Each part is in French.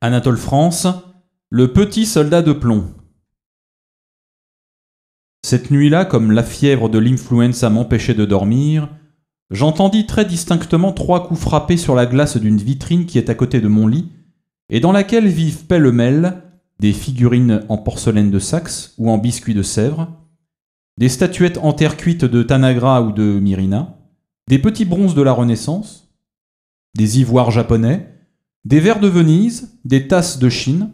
Anatole France, le petit soldat de plomb. Cette nuit-là, comme la fièvre de l'influenza m'empêchait de dormir, j'entendis très distinctement trois coups frappés sur la glace d'une vitrine qui est à côté de mon lit, et dans laquelle vivent pêle-mêle des figurines en porcelaine de Saxe ou en biscuit de Sèvres, des statuettes en terre cuite de Tanagra ou de Myrina, des petits bronzes de la Renaissance, des ivoires japonais, des verres de Venise, des tasses de Chine,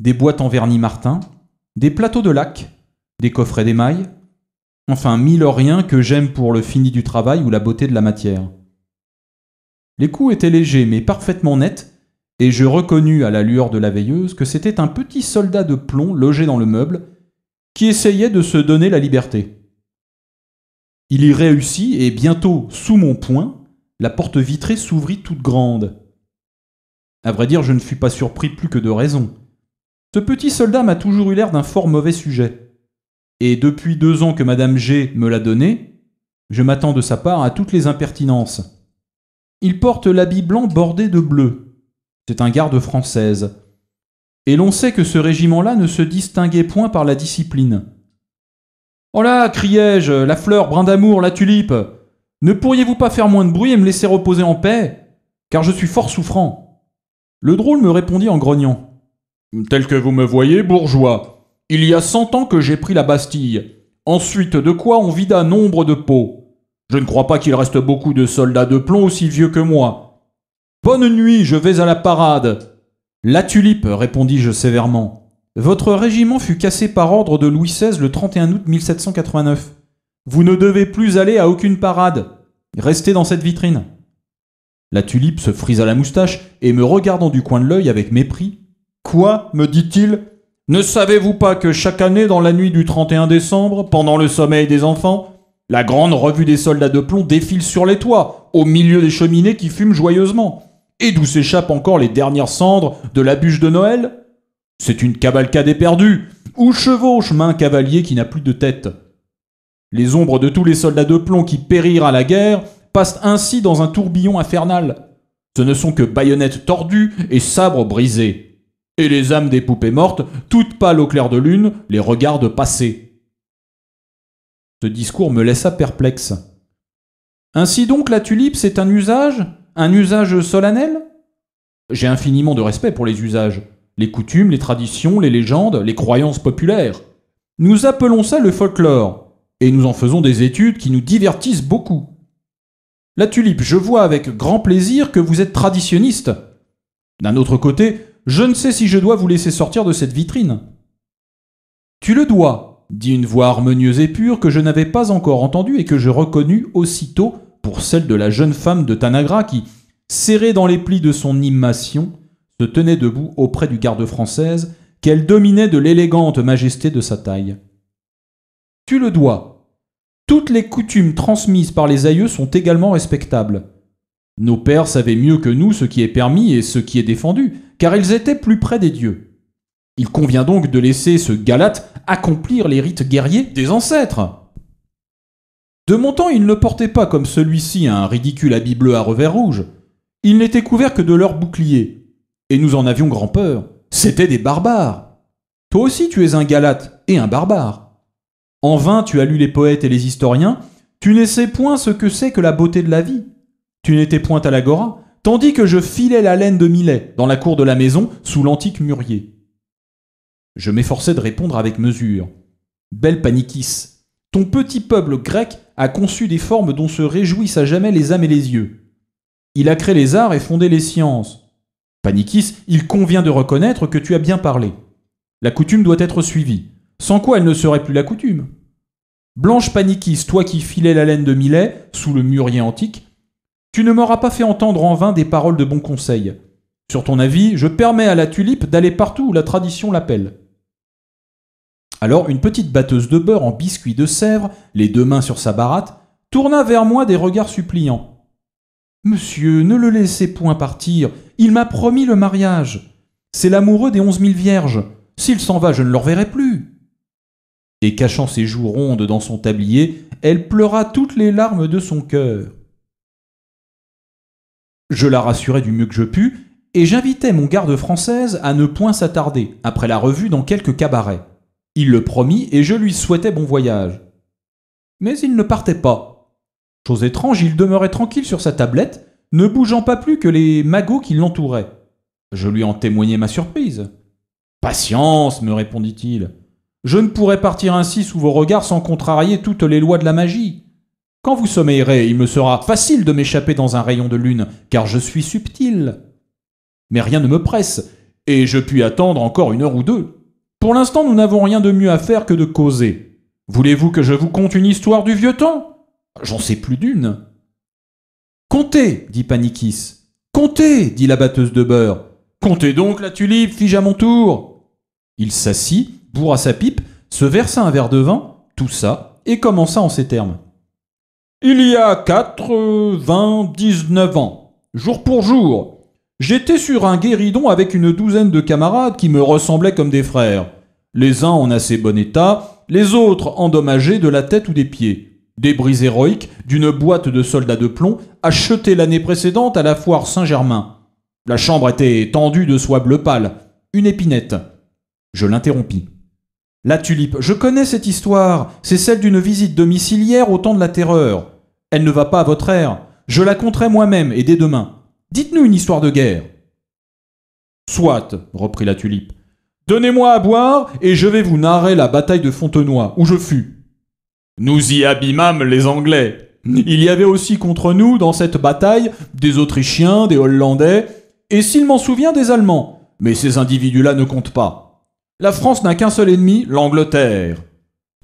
des boîtes en vernis Martin, des plateaux de lac, des coffrets d'émail, enfin mille rien que j'aime pour le fini du travail ou la beauté de la matière. Les coups étaient légers mais parfaitement nets, et je reconnus à la lueur de la veilleuse que c'était un petit soldat de plomb logé dans le meuble qui essayait de se donner la liberté. Il y réussit et bientôt, sous mon poing, la porte vitrée s'ouvrit toute grande. À vrai dire, je ne fus pas surpris plus que de raison. Ce petit soldat m'a toujours eu l'air d'un fort mauvais sujet. Et depuis deux ans que Madame G me l'a donné, je m'attends de sa part à toutes les impertinences. Il porte l'habit blanc bordé de bleu. C'est un garde française. Et l'on sait que ce régiment-là ne se distinguait point par la discipline. Oh là criai-je, la fleur, brin d'amour, la tulipe Ne pourriez-vous pas faire moins de bruit et me laisser reposer en paix Car je suis fort souffrant. Le drôle me répondit en grognant. Tel que vous me voyez, bourgeois, il y a cent ans que j'ai pris la Bastille. Ensuite de quoi on vida nombre de pots. Je ne crois pas qu'il reste beaucoup de soldats de plomb aussi vieux que moi. Bonne nuit, je vais à la parade. La tulipe, répondis-je sévèrement. Votre régiment fut cassé par ordre de Louis XVI le 31 août 1789. Vous ne devez plus aller à aucune parade. Restez dans cette vitrine. La tulipe se frisa la moustache et me regardant du coin de l'œil avec mépris. Quoi me dit-il Ne savez-vous pas que chaque année, dans la nuit du 31 décembre, pendant le sommeil des enfants, la grande revue des soldats de plomb défile sur les toits, au milieu des cheminées qui fument joyeusement, et d'où s'échappent encore les dernières cendres de la bûche de Noël C'est une cavalcade éperdue, ou chevauche main cavalier qui n'a plus de tête. Les ombres de tous les soldats de plomb qui périrent à la guerre passent ainsi dans un tourbillon infernal. Ce ne sont que baïonnettes tordues et sabres brisés. Et les âmes des poupées mortes, toutes pâles au clair de lune, les regardent passer. Ce discours me laissa perplexe. Ainsi donc la tulipe, c'est un usage Un usage solennel J'ai infiniment de respect pour les usages, les coutumes, les traditions, les légendes, les croyances populaires. Nous appelons ça le folklore, et nous en faisons des études qui nous divertissent beaucoup. La tulipe, je vois avec grand plaisir que vous êtes traditionniste. D'un autre côté, je ne sais si je dois vous laisser sortir de cette vitrine. Tu le dois, dit une voix harmonieuse et pure que je n'avais pas encore entendue et que je reconnus aussitôt pour celle de la jeune femme de Tanagra qui, serrée dans les plis de son immation, se tenait debout auprès du garde française qu'elle dominait de l'élégante majesté de sa taille. Tu le dois, toutes les coutumes transmises par les aïeux sont également respectables. Nos pères savaient mieux que nous ce qui est permis et ce qui est défendu, car ils étaient plus près des dieux. Il convient donc de laisser ce Galate accomplir les rites guerriers des ancêtres. De mon temps, ils ne portaient pas comme celui-ci un ridicule habit bleu à revers rouge. Ils n'étaient couverts que de leurs boucliers. Et nous en avions grand peur. C'étaient des barbares. Toi aussi, tu es un Galate et un barbare. En vain tu as lu les poètes et les historiens, tu ne sais point ce que c'est que la beauté de la vie. Tu n'étais point à l'agora, tandis que je filais la laine de Millet dans la cour de la maison, sous l'antique mûrier. Je m'efforçais de répondre avec mesure. Belle Panikis, ton petit peuple grec a conçu des formes dont se réjouissent à jamais les âmes et les yeux. Il a créé les arts et fondé les sciences. Panikis, il convient de reconnaître que tu as bien parlé. La coutume doit être suivie sans quoi elle ne serait plus la coutume. Blanche paniquise, toi qui filais la laine de Millet, sous le mûrier antique, tu ne m'auras pas fait entendre en vain des paroles de bon conseil. Sur ton avis, je permets à la tulipe d'aller partout où la tradition l'appelle. Alors une petite batteuse de beurre en biscuit de Sèvres, les deux mains sur sa baratte, tourna vers moi des regards suppliants. Monsieur, ne le laissez point partir, il m'a promis le mariage. C'est l'amoureux des onze mille vierges. S'il s'en va, je ne le reverrai plus et cachant ses joues rondes dans son tablier, elle pleura toutes les larmes de son cœur. Je la rassurai du mieux que je pus, et j'invitai mon garde française à ne point s'attarder, après la revue dans quelques cabarets. Il le promit, et je lui souhaitai bon voyage. Mais il ne partait pas. Chose étrange, il demeurait tranquille sur sa tablette, ne bougeant pas plus que les magots qui l'entouraient. Je lui en témoignai ma surprise. Patience, me répondit-il. Je ne pourrais partir ainsi sous vos regards sans contrarier toutes les lois de la magie. Quand vous sommeillerez, il me sera facile de m'échapper dans un rayon de lune, car je suis subtil. Mais rien ne me presse, et je puis attendre encore une heure ou deux. Pour l'instant, nous n'avons rien de mieux à faire que de causer. Voulez-vous que je vous conte une histoire du vieux temps J'en sais plus d'une. Comptez, dit Panikis. Comptez, dit la batteuse de beurre. Comptez donc la tulipe, fis à mon tour. Il s'assit à sa pipe, se versa un verre de vin, tout ça, et commença en ces termes. Il y a quatre-vingt-dix-neuf ans, jour pour jour, j'étais sur un guéridon avec une douzaine de camarades qui me ressemblaient comme des frères. Les uns en assez bon état, les autres endommagés de la tête ou des pieds. Des brises héroïques d'une boîte de soldats de plomb achetée l'année précédente à la foire Saint-Germain. La chambre était tendue de soie bleu pâle, une épinette. Je l'interrompis. La tulipe, je connais cette histoire, c'est celle d'une visite domiciliaire au temps de la terreur. Elle ne va pas à votre air. Je la conterai moi-même et dès demain. Dites-nous une histoire de guerre. Soit, reprit la tulipe. Donnez-moi à boire et je vais vous narrer la bataille de Fontenoy, où je fus. Nous y abîmâmes les Anglais. Il y avait aussi contre nous, dans cette bataille, des Autrichiens, des Hollandais, et s'il m'en souvient, des Allemands. Mais ces individus-là ne comptent pas. La France n'a qu'un seul ennemi, l'Angleterre.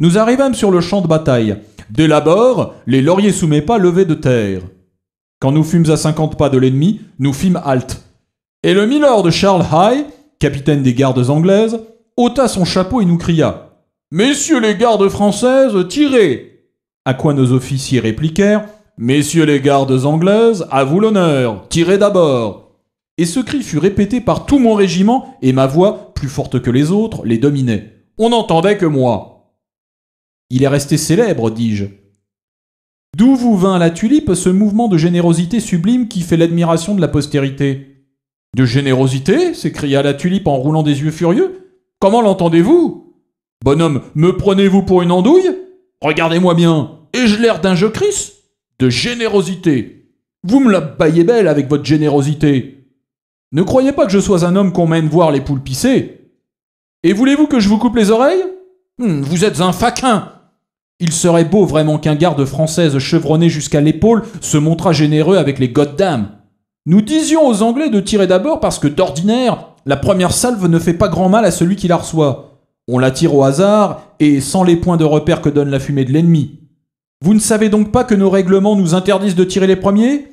Nous arrivâmes sur le champ de bataille. Dès l'abord, les lauriers sous mes pas levés de terre. Quand nous fûmes à cinquante pas de l'ennemi, nous fîmes halte. Et le milord de Charles High, capitaine des gardes anglaises, ôta son chapeau et nous cria Messieurs les gardes françaises, tirez À quoi nos officiers répliquèrent Messieurs les gardes anglaises, à vous l'honneur, tirez d'abord Et ce cri fut répété par tout mon régiment et ma voix plus forte que les autres, les dominait. On n'entendait que moi. Il est resté célèbre, dis-je. D'où vous vint la tulipe ce mouvement de générosité sublime qui fait l'admiration de la postérité De générosité s'écria la tulipe en roulant des yeux furieux. Comment l'entendez-vous Bonhomme, me prenez-vous pour une andouille Regardez-moi bien, ai-je l'air d'un jeu De générosité Vous me la baillez belle avec votre générosité ne croyez pas que je sois un homme qu'on mène voir les poules pisser. Et voulez-vous que je vous coupe les oreilles hmm, Vous êtes un faquin Il serait beau vraiment qu'un garde française chevronné jusqu'à l'épaule se montrât généreux avec les goddames. Nous disions aux Anglais de tirer d'abord parce que d'ordinaire, la première salve ne fait pas grand mal à celui qui la reçoit. On la tire au hasard et sans les points de repère que donne la fumée de l'ennemi. Vous ne savez donc pas que nos règlements nous interdisent de tirer les premiers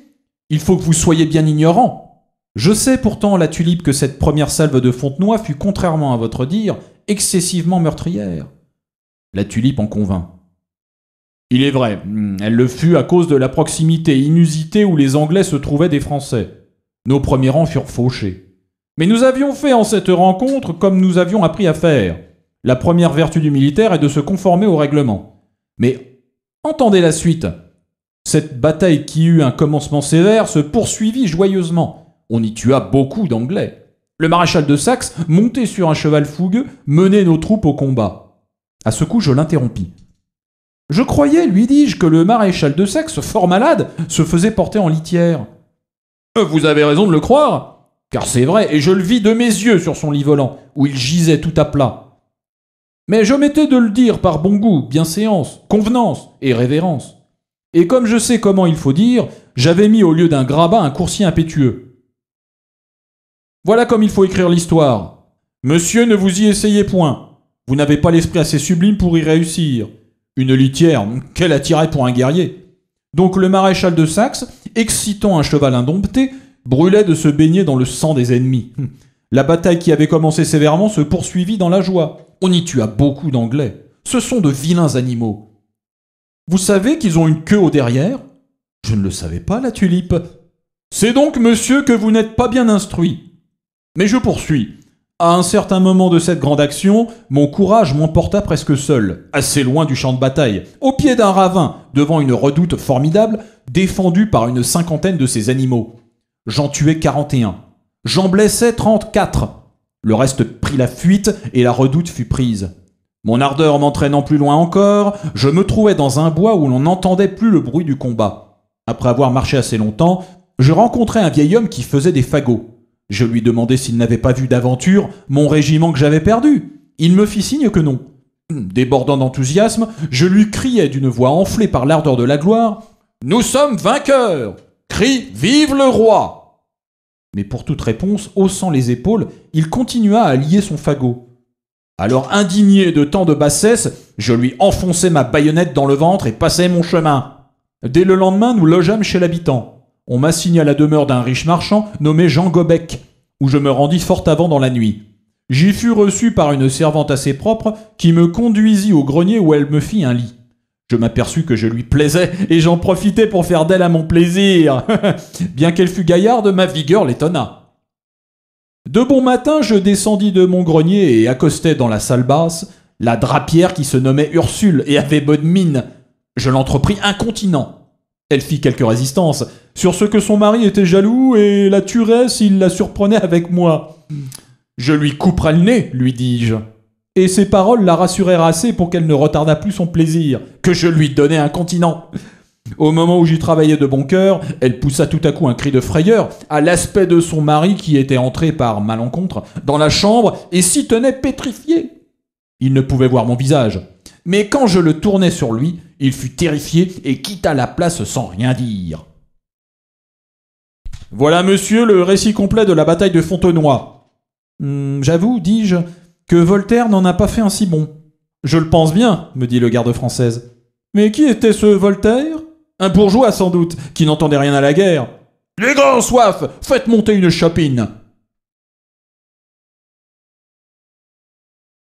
Il faut que vous soyez bien ignorants. Je sais pourtant, la tulipe, que cette première salve de Fontenoy fut, contrairement à votre dire, excessivement meurtrière. La tulipe en convint. Il est vrai, elle le fut à cause de la proximité inusitée où les Anglais se trouvaient des Français. Nos premiers rangs furent fauchés. Mais nous avions fait en cette rencontre comme nous avions appris à faire. La première vertu du militaire est de se conformer au règlement. Mais entendez la suite. Cette bataille qui eut un commencement sévère se poursuivit joyeusement on y tua beaucoup d'Anglais. Le maréchal de Saxe, monté sur un cheval fougueux, menait nos troupes au combat. À ce coup, je l'interrompis. Je croyais, lui dis-je, que le maréchal de Saxe, fort malade, se faisait porter en litière. Vous avez raison de le croire, car c'est vrai, et je le vis de mes yeux sur son lit volant, où il gisait tout à plat. Mais je m'étais de le dire par bon goût, bienséance, convenance et révérence. Et comme je sais comment il faut dire, j'avais mis au lieu d'un grabat un coursier impétueux. Voilà comme il faut écrire l'histoire. Monsieur, ne vous y essayez point. Vous n'avez pas l'esprit assez sublime pour y réussir. Une litière, hmm, quelle attirer pour un guerrier. Donc le maréchal de Saxe, excitant un cheval indompté, brûlait de se baigner dans le sang des ennemis. Hmm. La bataille qui avait commencé sévèrement se poursuivit dans la joie. On y tua beaucoup d'Anglais. Ce sont de vilains animaux. Vous savez qu'ils ont une queue au derrière Je ne le savais pas, la tulipe. C'est donc, monsieur, que vous n'êtes pas bien instruit. Mais je poursuis. À un certain moment de cette grande action, mon courage m'emporta presque seul, assez loin du champ de bataille, au pied d'un ravin, devant une redoute formidable, défendue par une cinquantaine de ces animaux. J'en tuai 41. J'en blessai 34. Le reste prit la fuite et la redoute fut prise. Mon ardeur m'entraînant plus loin encore, je me trouvais dans un bois où l'on n'entendait plus le bruit du combat. Après avoir marché assez longtemps, je rencontrai un vieil homme qui faisait des fagots. Je lui demandai s'il n'avait pas vu d'aventure mon régiment que j'avais perdu. Il me fit signe que non. Débordant d'enthousiasme, je lui criai d'une voix enflée par l'ardeur de la gloire Nous sommes vainqueurs Crie Vive le roi Mais pour toute réponse, haussant les épaules, il continua à lier son fagot. Alors, indigné de tant de bassesse, je lui enfonçai ma baïonnette dans le ventre et passai mon chemin. Dès le lendemain, nous logeâmes chez l'habitant on m'assigna la demeure d'un riche marchand nommé Jean Gobec, où je me rendis fort avant dans la nuit. J'y fus reçu par une servante assez propre qui me conduisit au grenier où elle me fit un lit. Je m'aperçus que je lui plaisais et j'en profitai pour faire d'elle à mon plaisir. Bien qu'elle fût gaillarde, ma vigueur l'étonna. De bon matin, je descendis de mon grenier et accostai dans la salle basse la drapière qui se nommait Ursule et avait bonne mine. Je l'entrepris incontinent. Elle fit quelques résistances sur ce que son mari était jaloux et la tuerait s'il la surprenait avec moi. Je lui couperai le nez, lui dis-je. Et ces paroles la rassurèrent assez pour qu'elle ne retardât plus son plaisir, que je lui donnais un continent. Au moment où j'y travaillais de bon cœur, elle poussa tout à coup un cri de frayeur à l'aspect de son mari qui était entré par malencontre dans la chambre et s'y tenait pétrifié. Il ne pouvait voir mon visage mais quand je le tournai sur lui, il fut terrifié et quitta la place sans rien dire. Voilà, monsieur, le récit complet de la bataille de Fontenoy. Hmm, j'avoue, dis-je, que Voltaire n'en a pas fait un si bon. Je le pense bien, me dit le garde française. Mais qui était ce Voltaire Un bourgeois sans doute, qui n'entendait rien à la guerre. Les grands soifs, faites monter une chopine